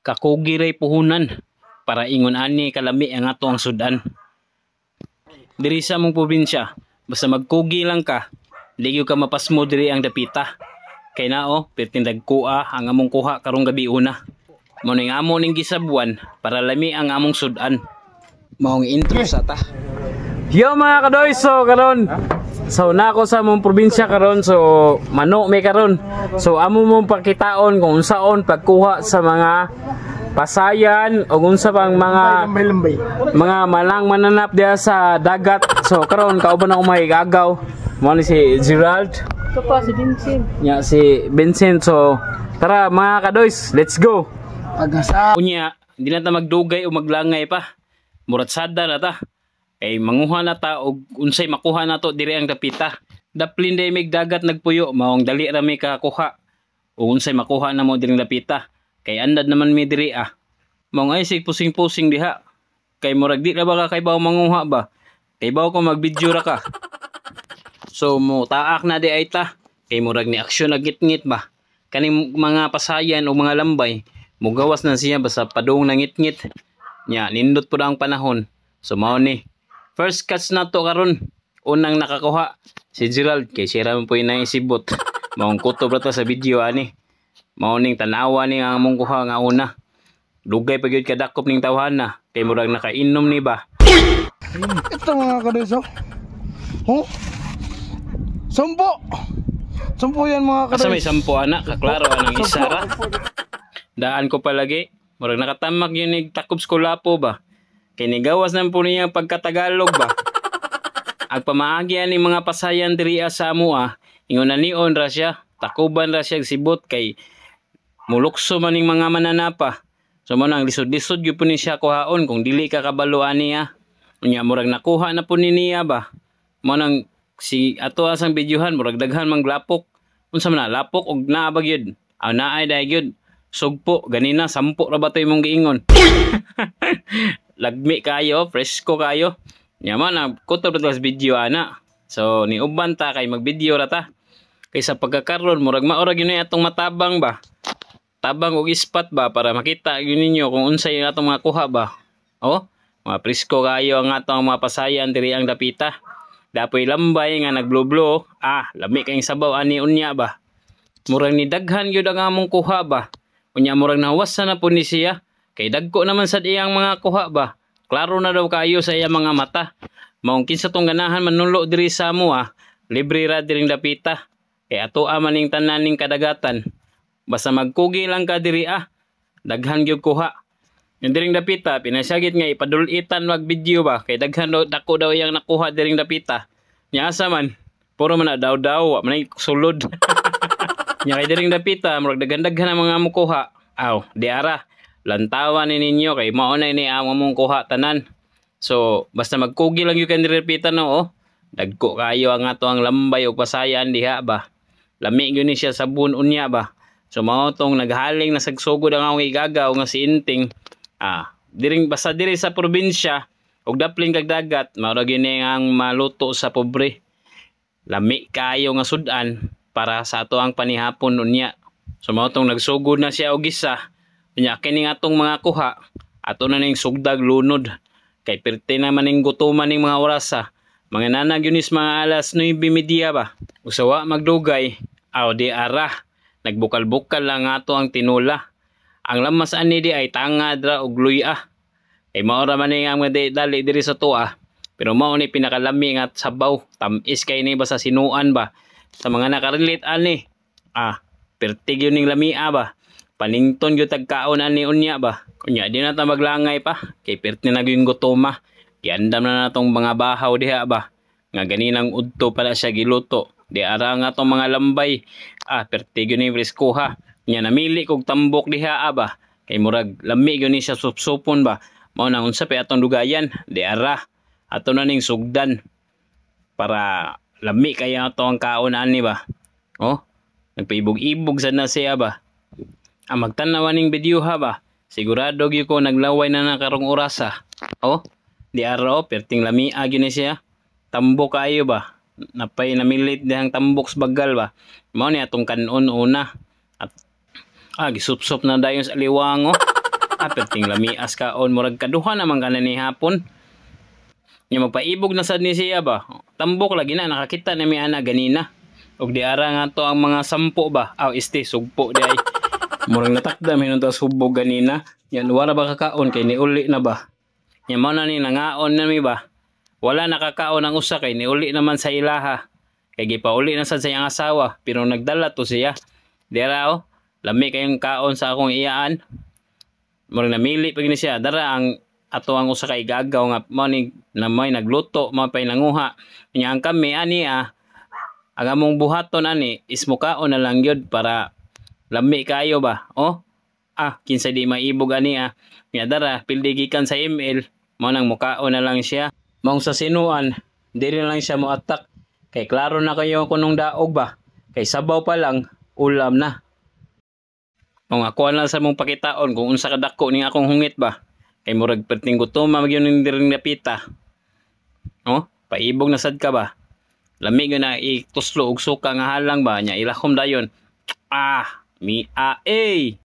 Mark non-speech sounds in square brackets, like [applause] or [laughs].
kakugi ray puhunan para ingon ani kalami ang ato ang sudan diri sa mong probinsya basta magkugi lang ka ligyo ka mapasmo diri ang dapita kay nao pertindag kuha ang among kuha karong gabi una mo ning amo ning gisabuan para lami ang among sudan maong intro sa ta Yo mga kadoy, so karon So na ako sa mong probinsya karon so mano may karon. So amo mong pakitaon kung unsaon pagkuha sa mga pasayan o unsa pang mga mga malang mananap diha sa dagat. So karon kauban ako mahigagaw. Mo ni si Gerald. Kapo si Vincent. Ya si Vincent. So tara mga kadoys, let's go. Pagasa. Unya, hindi na ta magdugay o maglangay pa. Muratsada na ta kay manguha na ta og unsay makuha nato diri ang dapita daplin day mig dagat nagpuyo maong dali ra may kakuha o unsay makuha na mo diri lapita. kay andad naman mi diri ah maong ay sig pusing-pusing diha kay murag di ra ba kay bawo manguha ba kay baw ko magbidyo ra ka [laughs] so mo taak na di ay ta kay murag ni aksyon na nagitngit ba kaning mga pasayan o mga lambay mugawas na siya basta padong nangitngit nya nindot pud ang panahon so mao ni First catch na to karon. Unang nakakuha si Gerald kay sira man po inang isibot. [laughs] Maong kutob ta sa video ani. Mauning tanawa ni ang among kuha nga una. Lugay pa gyud kadakop ning tawhana kay murag nakainom ni ba. [laughs] Ito mga kadeso. Ho? Sampo. Sampo yan mga kadeso. Asa may sampo anak, kaklaro anang isa ra. Daan ko palagi. Murag nakatamak yun ni takob skolapo ba. Kinigawas ng po niya pagkatagalog ba? Ag [laughs] pamaagyan ni mga pasayan diri sa amua, ah. ingon na nion ra siya, takuban ra siya sibot kay mulukso man ning mga mananapa. So mo nang lisod-lisod gyud po ni siya kuhaon kung dili ka kabaluan niya. Ah. Unya murag nakuha na po niya ba. Mo si ato asang ah, bidyuhan murag daghan mang lapok. Unsa man lapok og naa ba Aw naay dai gyud. Sugpo ganina sampo ra ba mong giingon. [laughs] lagmi kayo, presko kayo. Yaman ang kutob na video ana. So ni uban ta kay magvideo ra ta. Kaysa pagkakaron murag maorag yun ay atong matabang ba. Tabang og ispat ba para makita yun ninyo kung unsay yung atong mga kuha ba. Oh, mga presko kayo ang atong mga pasayan diri ang dapita. Dapoy lambay nga nagblo-blo. Ah, lami kayong sabaw ani unya ba. Murang ni daghan gyud ang among kuha ba. Unya murang nawasan na po ni siya Kay dagko naman sad iyang mga kuha ba. Klaro na daw kayo sa iyang mga mata. Maong sa tong ganahan manulo diri sa mo ah. Libre ra diring dapita. Kay ato ah, maning tananing kadagatan. Basta magkugi lang ka diri ah. Daghan gyud kuha. Yung diring dapita, pinasyagit nga ipadulitan wag video ba. Kay daghan daw, dako daw iyang nakuha diring dapita. Nya asa man. Puro man daw daw. Manay sulod. [laughs] Nya kay diring dapita, murag daghan-daghan ang mga mukuha. Aw, di diara lantawan ni ninyo kay mao na ini amo mong kuha tanan so basta magkugi lang you can repeat no oh dagko kayo ang ato ang lambay og pasayan diha ba lami gyud siya sa unya ba so mao naghaling na sagsugod ang akong igagaw nga si inting ah diring basta diri sa probinsya og dapling kag dagat mao ra ang maluto sa pobre lami kayo nga sudan para sa ato ang panihapon unya so mao tong nagsugod na siya og isa Nya kini atong mga kuha ato na ning sugdag lunod kay pirte na maning gutuman ning mga orasa. Ah. Mga nanag yunis mga alas 9 media ba. Usawa magdugay aw di ara nagbukal-bukal lang ato ang tinula. Ang lamas ani di ay tangad ra og luya. Kay mao ra man ang dali diri sa tuwa. Pero mao ni pinakalami nga sabaw, tamis kay ni basta sinuan ba sa mga nakarelate ani. Ah, pertigyo ning lamia ba panington yung tagkaon ni unya ba unya di na ta maglangay pa kay pirt ni yung gutoma giandam na natong mga bahaw diha ba nga ganinang udto pala siya giluto di ara nga tong mga lambay ah perti gyud ni freskuha nya namili kog tambok diha ah, ba kay murag lami gyud ni siya supsupon ba mao na unsa pa atong dugayan di ara ato na ning sugdan para lami kaya ato ang kaon ani ba oh nagpaibog-ibog sad na siya ba ang ah, magtanawan ning video ha ba? Sigurado gyud ko naglaway na na karong orasa. Oh, di araw perting lami agyo ah, ni siya. Tambo kayo ba? Napay na milit dihang tambok bagal ba? Mao ni atong kanon una. At ah, gisupsop na dayon sa liwango. Oh. Ah, perting lami as kaon murag kaduha naman kana ni hapon. Nya magpaibog na sad ni siya ba? Tambok lagi na nakakita na mi ana ganina. Og di ara nga to ang mga sampo ba? Aw, oh, este sugpo di ay. Murang natakdam hinunta subog ganina. Yan wala ba kakaon kay niuli na ba? Yan mao na ni nangaon na mi ba? Wala nakakaon ang usa kay niuli naman sa ilaha. Kay gipauli na sad sa iyang asawa pero nagdala to siya. Dira oh, lami kayong kaon sa akong iyaan. Murang namili pag siya dara ang ato ang usa kay gagaw nga mao ni na may nagluto mao pay nanguha. Nya ang kami ani ah ang among buhaton ani ismukaon na lang gyud para Lami kayo ba? Oh? Ah, kinsa di maibog ani ah. Nga dara, pildi sa ML. Mao nang mukao na lang siya. Maong sa sinuan, diri na lang siya mo attack. Kay klaro na kayo kunong daog ba? Kay sabaw pa lang, ulam na. Mao ako na sa mong pakitaon kung unsa kadako ning akong hungit ba. Kay murag perting gutoma magyon ning diri napita. Oh, paibog na sad ka ba? Lamig na ituslo og suka nga halang ba nya ilahom dayon. Ah, Mi A A.